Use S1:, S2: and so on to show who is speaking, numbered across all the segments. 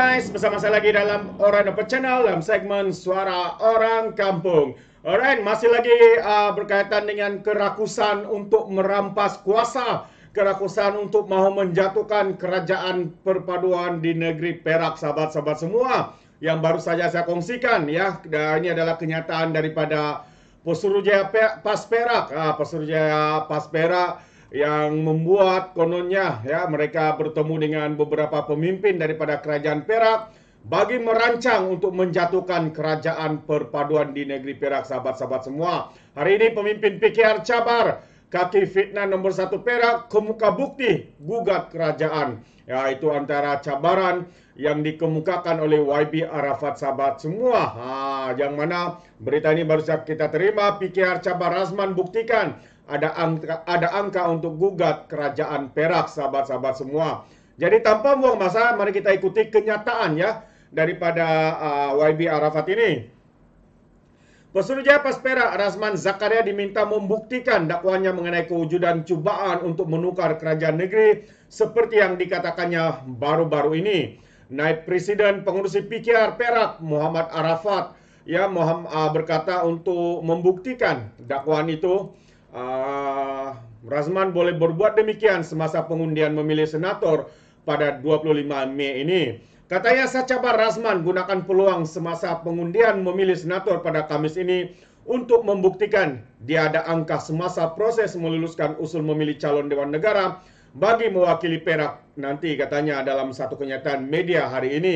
S1: guys, bersama saya lagi dalam Orang Dapat Channel dalam segmen Suara Orang Kampung. Alright, masih lagi uh, berkaitan dengan kerakusan untuk merampas kuasa, kerakusan untuk mahu menjatuhkan kerajaan perpaduan di negeri Perak, sahabat-sahabat semua yang baru saja saya kongsikan ya. Dan ini adalah kenyataan daripada Pasuruan Pas Perak, uh, ah, Pasuruan Pas Perak yang membuat kononnya ya mereka bertemu dengan beberapa pemimpin daripada kerajaan Perak bagi merancang untuk menjatuhkan kerajaan perpaduan di negeri Perak sahabat-sahabat semua. Hari ini pemimpin PKR cabar kaki fitnah nomor satu Perak kemuka bukti gugat kerajaan. Ya, itu antara cabaran yang dikemukakan oleh YB Arafat sahabat semua. Ha, yang mana berita ini baru saja kita terima PKR cabar Razman buktikan ada angka, ada angka untuk gugat kerajaan Perak, sahabat-sahabat semua. Jadi tanpa buang masa, mari kita ikuti kenyataan ya daripada uh, YB Arafat ini. Pesuruhjaya Pas Perak, Razman Zakaria diminta membuktikan dakwanya mengenai kewujudan cubaan untuk menukar kerajaan negeri seperti yang dikatakannya baru-baru ini. Naib Presiden Pengurusi PKR Perak, Muhammad Arafat, ya uh, berkata untuk membuktikan dakwaan itu. uh, Razman boleh berbuat demikian semasa pengundian memilih senator pada 25 Mei ini. Katanya Sacabar Razman gunakan peluang semasa pengundian memilih senator pada Kamis ini untuk membuktikan dia ada angka semasa proses meluluskan usul memilih calon Dewan Negara bagi mewakili Perak nanti katanya dalam satu kenyataan media hari ini.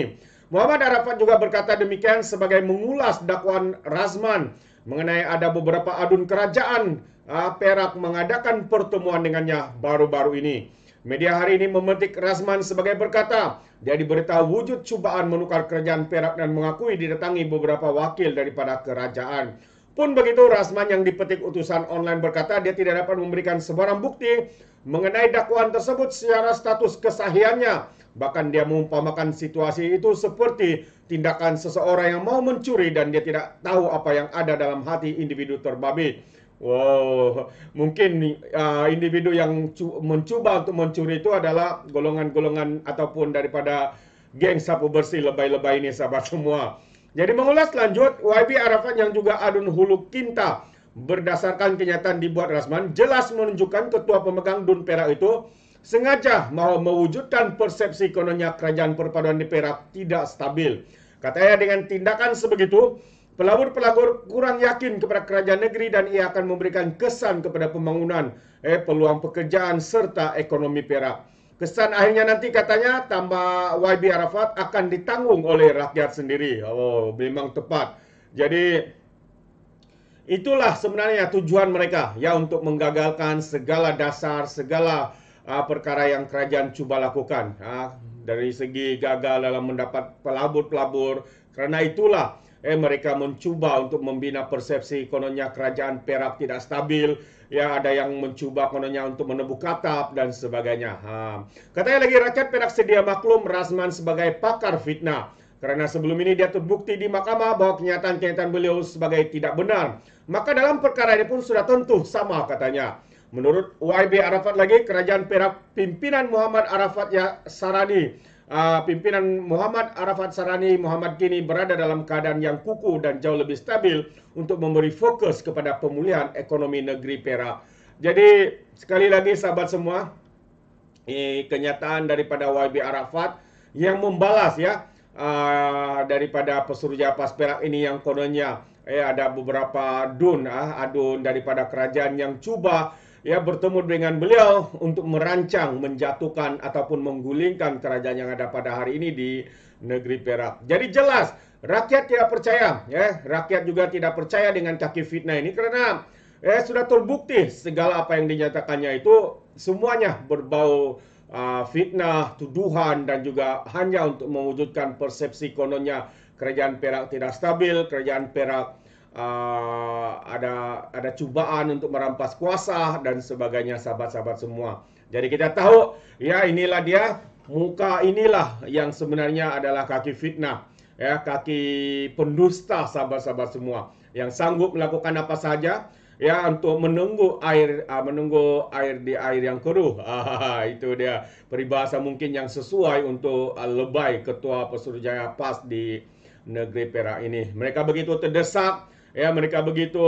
S1: Muhammad Arafat juga berkata demikian sebagai mengulas dakwaan Razman mengenai ada beberapa adun kerajaan ah, Perak mengadakan pertemuan dengannya baru-baru ini. Media hari ini memetik Razman sebagai berkata, dia diberitahu wujud cubaan menukar kerajaan Perak dan mengakui didatangi beberapa wakil daripada kerajaan. Pun begitu, Razman yang dipetik utusan online berkata dia tidak dapat memberikan sebarang bukti mengenai dakwaan tersebut secara status kesahiannya Bahkan dia mengumpamakan situasi itu seperti tindakan seseorang yang mau mencuri dan dia tidak tahu apa yang ada dalam hati individu terbabit. Wow, mungkin uh, individu yang mencoba untuk mencuri itu adalah golongan-golongan ataupun daripada geng sapu bersih lebay-lebay ini sahabat semua. Jadi mengulas lanjut, YB Arafat yang juga adun hulu kinta berdasarkan kenyataan dibuat Rasman jelas menunjukkan ketua pemegang Dun Perak itu sengaja mau mewujudkan persepsi kononnya kerajaan perpaduan di Perak tidak stabil. Katanya dengan tindakan sebegitu, pelabur-pelabur kurang yakin kepada kerajaan negeri dan ia akan memberikan kesan kepada pembangunan, eh, peluang pekerjaan serta ekonomi Perak. Kesan akhirnya nanti katanya tambah YB Arafat akan ditanggung oleh rakyat sendiri. Oh, memang tepat. Jadi itulah sebenarnya tujuan mereka ya untuk menggagalkan segala dasar, segala uh, perkara yang kerajaan cuba lakukan uh, dari segi gagal dalam mendapat pelabur-pelabur karena itulah eh mereka mencuba untuk membina persepsi kononnya kerajaan Perak tidak stabil ya ada yang mencuba kononnya untuk menebuk atap dan sebagainya. Ha. Katanya lagi rakyat Perak sedia maklum Rasman sebagai pakar fitnah karena sebelum ini dia terbukti di mahkamah bahwa kenyataan-kenyataan beliau sebagai tidak benar. Maka dalam perkara ini pun sudah tentu sama katanya. Menurut YB Arafat lagi, kerajaan pimpinan Muhammad Arafat ya Sarani, uh, pimpinan Muhammad Arafat Sarani Muhammad kini berada dalam keadaan yang kuku dan jauh lebih stabil untuk memberi fokus kepada pemulihan ekonomi negeri Perak. Jadi sekali lagi sahabat semua, ini kenyataan daripada YB Arafat yang membalas ya uh, daripada pesuruh Japas Perak ini yang kononnya eh ada beberapa dun ah adun daripada kerajaan yang cuba ya bertemu dengan beliau untuk merancang menjatuhkan ataupun menggulingkan kerajaan yang ada pada hari ini di negeri Perak. Jadi jelas rakyat tidak percaya ya, rakyat juga tidak percaya dengan kaki fitnah ini karena ya sudah terbukti segala apa yang dinyatakannya itu semuanya berbau uh, fitnah, tuduhan dan juga hanya untuk mewujudkan persepsi kononnya kerajaan Perak tidak stabil, kerajaan Perak Eh, ada ada cubaan untuk merampas kuasa dan sebagainya sahabat-sahabat semua. Jadi kita tahu ya inilah dia muka inilah yang sebenarnya adalah kaki fitnah ya kaki pendusta sahabat-sahabat semua yang sanggup melakukan apa saja ya untuk menunggu air uh, menunggu air di air yang keruh. Ah, itu dia peribahasa mungkin yang sesuai untuk uh, lebay ketua Pesuruhjaya PAS di negeri Perak ini. Mereka begitu terdesak ya mereka begitu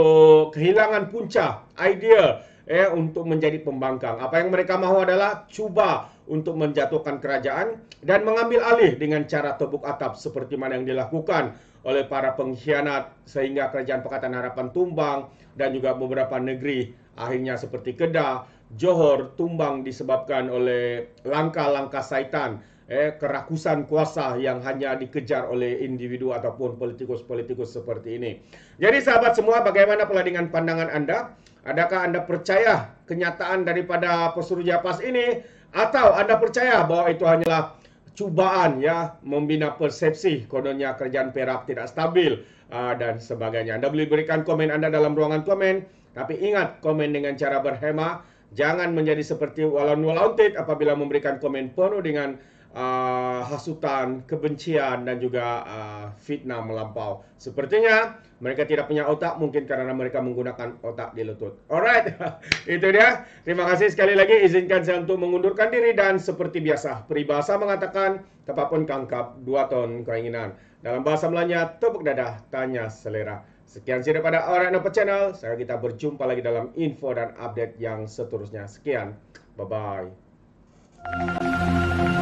S1: kehilangan punca idea ya untuk menjadi pembangkang apa yang mereka mahu adalah cuba untuk menjatuhkan kerajaan dan mengambil alih dengan cara tebuk atap seperti mana yang dilakukan oleh para pengkhianat sehingga kerajaan pakatan harapan tumbang dan juga beberapa negeri akhirnya seperti kedah johor tumbang disebabkan oleh langkah-langkah syaitan eh, kerakusan kuasa yang hanya dikejar oleh individu ataupun politikus-politikus seperti ini. Jadi sahabat semua, bagaimana pula dengan pandangan Anda? Adakah Anda percaya kenyataan daripada pesuruh Japas ini? Atau Anda percaya bahwa itu hanyalah cubaan ya membina persepsi kononnya kerjaan Perak tidak stabil uh, dan sebagainya. Anda boleh berikan komen Anda dalam ruangan komen, tapi ingat komen dengan cara berhema, jangan menjadi seperti walau Walauntit apabila memberikan komen penuh dengan uh, hasutan, kebencian dan juga uh, fitnah melampau. Sepertinya mereka tidak punya otak mungkin karena mereka menggunakan otak di lutut. Alright, itu dia. Terima kasih sekali lagi izinkan saya untuk mengundurkan diri dan seperti biasa peribahasa mengatakan kapapun kangkap dua ton keinginan. Dalam bahasa Melannya tepuk dada tanya selera. Sekian sih daripada orang- Napa Channel. Saya kita berjumpa lagi dalam info dan update yang seterusnya. Sekian, bye bye.